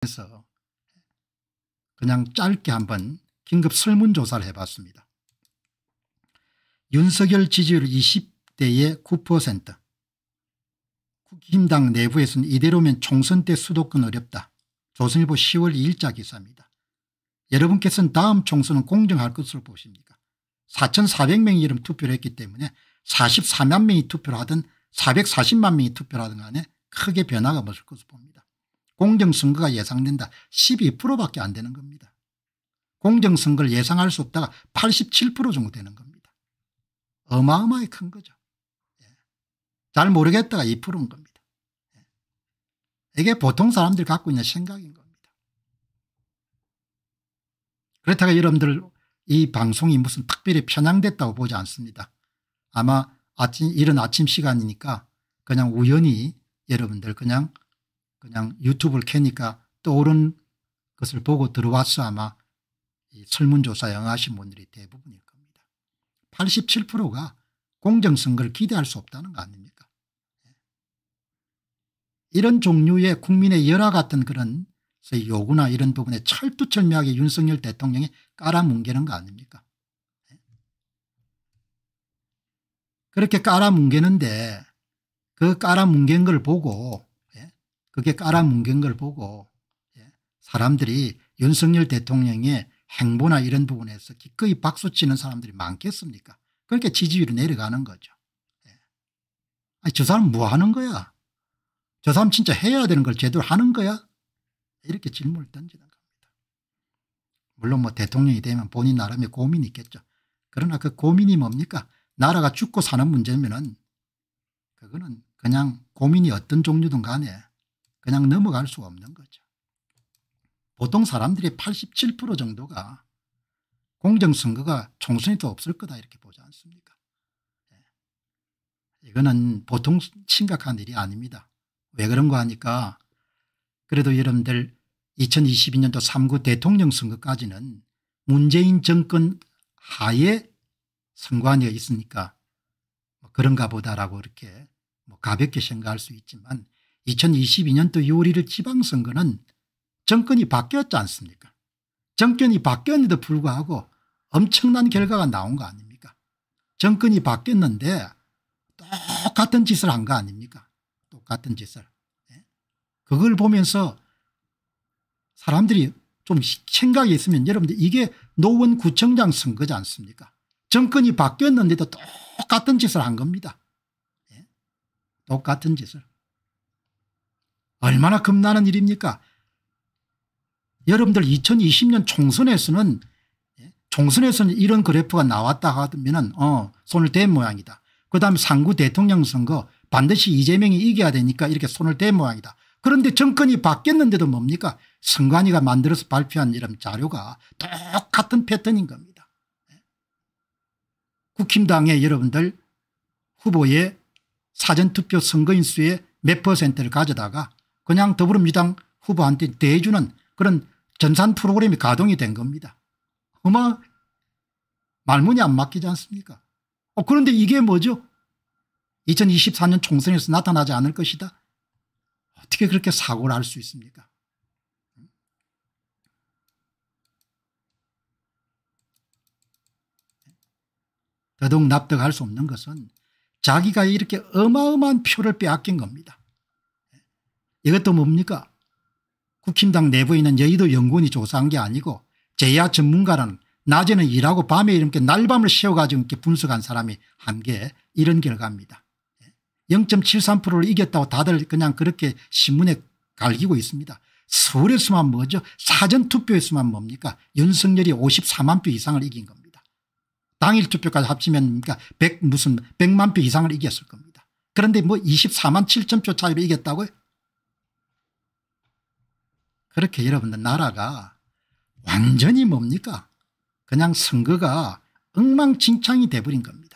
그래서 그냥 짧게 한번 긴급 설문조사를 해봤습니다. 윤석열 지지율 20대의 9% 국힘당 내부에서는 이대로면 총선 때 수도권 어렵다. 조선일보 10월 2일자 기사입니다. 여러분께서는 다음 총선은 공정할 것으로 보십니까 4,400명이 이름 투표를 했기 때문에 44만 명이 투표를 하든 440만 명이 투표를 하든 간에 크게 변화가 없을 것으로 봅니다. 공정선거가 예상된다 12%밖에 안 되는 겁니다. 공정선거를 예상할 수 없다가 87% 정도 되는 겁니다. 어마어마하게큰 거죠. 예. 잘 모르겠다가 2%인 겁니다. 예. 이게 보통 사람들이 갖고 있는 생각인 겁니다. 그렇다고 여러분들 이 방송이 무슨 특별히 편향됐다고 보지 않습니다. 아마 아침 이런 아침 시간이니까 그냥 우연히 여러분들 그냥 그냥 유튜브를 켜니까 떠오른 것을 보고 들어왔어 아마 설문조사 영하신 분들이 대부분일 겁니다. 87%가 공정선거를 기대할 수 없다는 거 아닙니까? 예. 이런 종류의 국민의 열화 같은 그런 요구나 이런 부분에 철두철미하게 윤석열 대통령이 깔아뭉개는 거 아닙니까? 예. 그렇게 깔아뭉개는데 그 깔아뭉갠 걸 보고 그게 깔아뭉갠 걸 보고 예, 사람들이 윤석열 대통령의 행보나 이런 부분에서 기꺼이 박수치는 사람들이 많겠습니까 그렇게 지지율이 내려가는 거죠. 예. 아니 저 사람 뭐 하는 거야 저 사람 진짜 해야 되는 걸 제대로 하는 거야 이렇게 질문을 던지는 겁니다. 물론 뭐 대통령이 되면 본인 나름의 고민이 있겠죠. 그러나 그 고민이 뭡니까 나라가 죽고 사는 문제면 은 그거는 그냥 고민이 어떤 종류든 간에 그냥 넘어갈 수가 없는 거죠. 보통 사람들이 87% 정도가 공정선거가 총선이 또 없을 거다 이렇게 보지 않습니까 예. 이거는 보통 심각한 일이 아닙니다. 왜 그런가 하니까 그래도 여러분들 2022년도 3구 대통령 선거까지는 문재인 정권 하에 선관위에 있으니까 뭐 그런가 보다라고 이렇게 뭐 가볍게 생각할 수 있지만 2022년도 6월일 지방선거는 정권이 바뀌었지 않습니까 정권이 바뀌었는데도 불구하고 엄청난 결과가 나온 거 아닙니까 정권이 바뀌었는데 똑같은 짓을 한 거 아닙니까 똑같은 짓을 예? 그걸 보면서 사람들이 좀 생각이 있으면 여러분들 이게 노원 구청장 선거지 않습니까 정권이 바뀌었는데도 똑같은 짓을 한 겁니다 예? 똑같은 짓을 얼마나 겁나는 일입니까? 여러분들 2020년 총선에서는 예, 총선에서는 이런 그래프가 나왔다 하면 어 손을 댄 모양이다. 그다음 상구 대통령 선거 반드시 이재명이 이겨야 되니까 이렇게 손을 댄 모양이다. 그런데 정권이 바뀌었는데도 뭡니까 선관위가 만들어서 발표한 이런 자료가 똑같은 패턴인 겁니다. 예. 국힘당의 여러분들 후보의 사전투표 선거인수의 몇 퍼센트를 가져다가 그냥 더불어민주당 후보한테 대주는 그런 전산 프로그램이 가동이 된 겁니다. 어마 말문이 안 막히지 않습니까? 어, 그런데 이게 뭐죠? 2024년 총선에서 나타나지 않을 것이다. 어떻게 그렇게 사고를 할 수 있습니까? 더더욱 납득할 수 없는 것은 자기가 이렇게 어마어마한 표를 빼앗긴 겁니다. 이것도 뭡니까 국힘당 내부에 있는 여의도 연구원이 조사한 게 아니고 제야 전문가라는 낮에는 일하고 밤에 이렇게 날밤을 세워가지고 이렇게 분석한 사람이 한 게 이런 결과입니다. 0.73%를 예. 이겼다고 다들 그냥 그렇게 신문에 갈기고 있습니다. 서울에서만 뭐죠 사전투표에서만 뭡니까 윤석열이 54만 표 이상을 이긴 겁니다. 당일 투표까지 합치면 그러니까 100 무슨 100만 표 이상을 이겼을 겁니다. 그런데 뭐 24만 7천 표 차이로 이겼다고요 그렇게 여러분들 나라가 완전히 뭡니까 그냥 선거가 엉망진창이 돼버린 겁니다.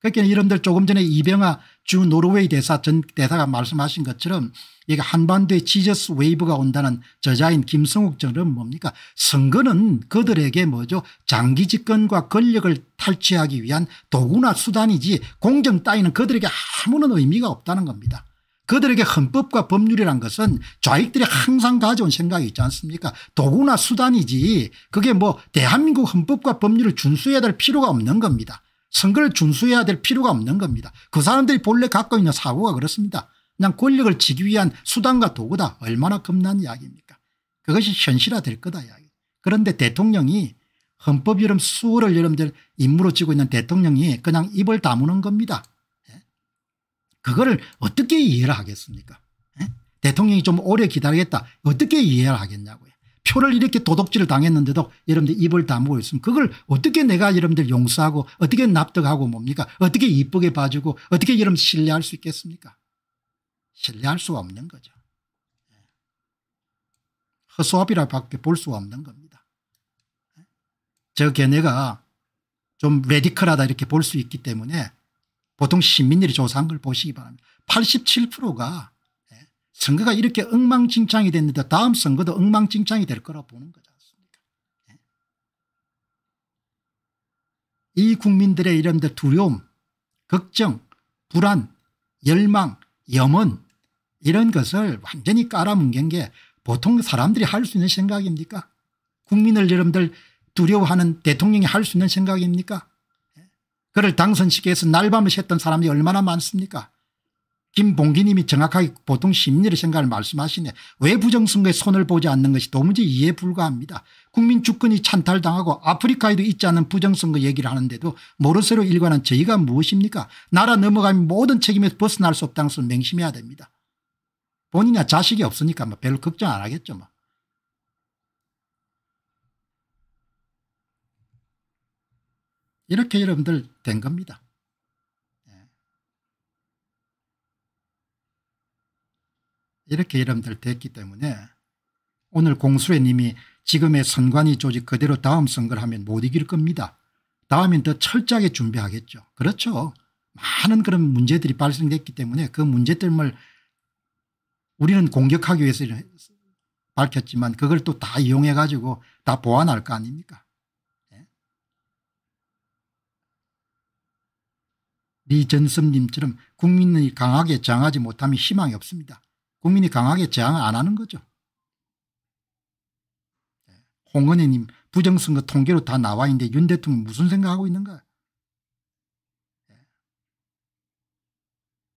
그러니 여러분들 조금 전에 이병아 주 노르웨이 대사 전 대사가 말씀하신 것처럼 이게 한반도에 지저스 웨이브가 온다는 저자인 김성욱처럼 뭡니까 선거는 그들에게 뭐죠 장기 집권과 권력을 탈취하기 위한 도구나 수단이지 공정 따위는 그들에게 아무런 의미가 없다는 겁니다. 그들에게 헌법과 법률이란 것은 좌익들이 항상 가져온 생각이 있지 않습니까 도구나 수단이지 그게 뭐 대한민국 헌법과 법률을 준수해야 될 필요가 없는 겁니다. 선거를 준수해야 될 필요가 없는 겁니다. 그 사람들이 본래 갖고 있는 사고가 그렇습니다. 그냥 권력을 지기 위한 수단과 도구다 얼마나 겁난 이야기입니까 그것이 현실화될 거다 이야기 그런데 대통령이 헌법 여름 수호를 여러분들 임무로 지고 있는 대통령이 그냥 입을 다무는 겁니다. 그거를 어떻게 이해를 하겠습니까? 에? 예? 대통령이 좀 오래 기다리겠다. 어떻게 이해를 하겠냐고요. 표를 이렇게 도둑질을 당했는데도 여러분들 입을 다물고 있으면 그걸 어떻게 내가 여러분들 용서하고 어떻게 납득하고 뭡니까? 어떻게 이쁘게 봐주고 어떻게 여러분 신뢰할 수 있겠습니까? 신뢰할 수가 없는 거죠. 예. 허수아비라밖에 볼 수가 없는 겁니다. 예? 저 걔네가 좀 레디컬하다 이렇게 볼 수 있기 때문에 보통 시민들이 조사한 걸 보시기 바랍니다. 87%가 예, 선거가 이렇게 엉망진창이 됐는데 다음 선거도 엉망진창이 될 거라 보는 거지 않습니까 예. 이 국민들의 이런 데 두려움 걱정 불안 열망 염원 이런 것을 완전히 깔아뭉갠 게 보통 사람들이 할 수 있는 생각입니까 국민을 여러분들 두려워하는 대통령이 할 수 있는 생각입니까 그를 당선시기 위해서 날밤을 샜던 사람이 얼마나 많습니까 김봉기님이 정확하게 보통 심리를 생각을 말씀하시네. 왜 부정선거에 손을 보지 않는 것이 도무지 이해 불가합니다. 국민 주권이 찬탈당하고 아프리카에도 있지 않은 부정선거 얘기를 하는데도 모르쇠로 일관한 저희가 무엇입니까 나라 넘어가면 모든 책임에서 벗어날 수 없다는 것을 맹심해야 됩니다. 본인이나 자식이 없으니까 뭐 별로 걱정 안 하겠죠. 뭐. 이렇게 여러분들 된 겁니다. 예. 이렇게 여러분들 됐기 때문에 오늘 공수회님이 지금의 선관위 조직 그대로 다음 선거를 하면 못 이길 겁니다. 다음엔 더 철저하게 준비하겠죠. 그렇죠. 많은 그런 문제들이 발생됐기 때문에 그 문제점을 우리는 공격하기 위해서 밝혔지만 그걸 또 다 이용해 가지고 다 보완할 거 아닙니까 리전섭님처럼 국민이 강하게 저항하지 못하면 희망이 없습니다. 국민이 강하게 저항 안 하는 거죠. 네. 홍은혜님 부정선거 통계로 다 나와 있는데 윤 대통령 무슨 생각하고 있는가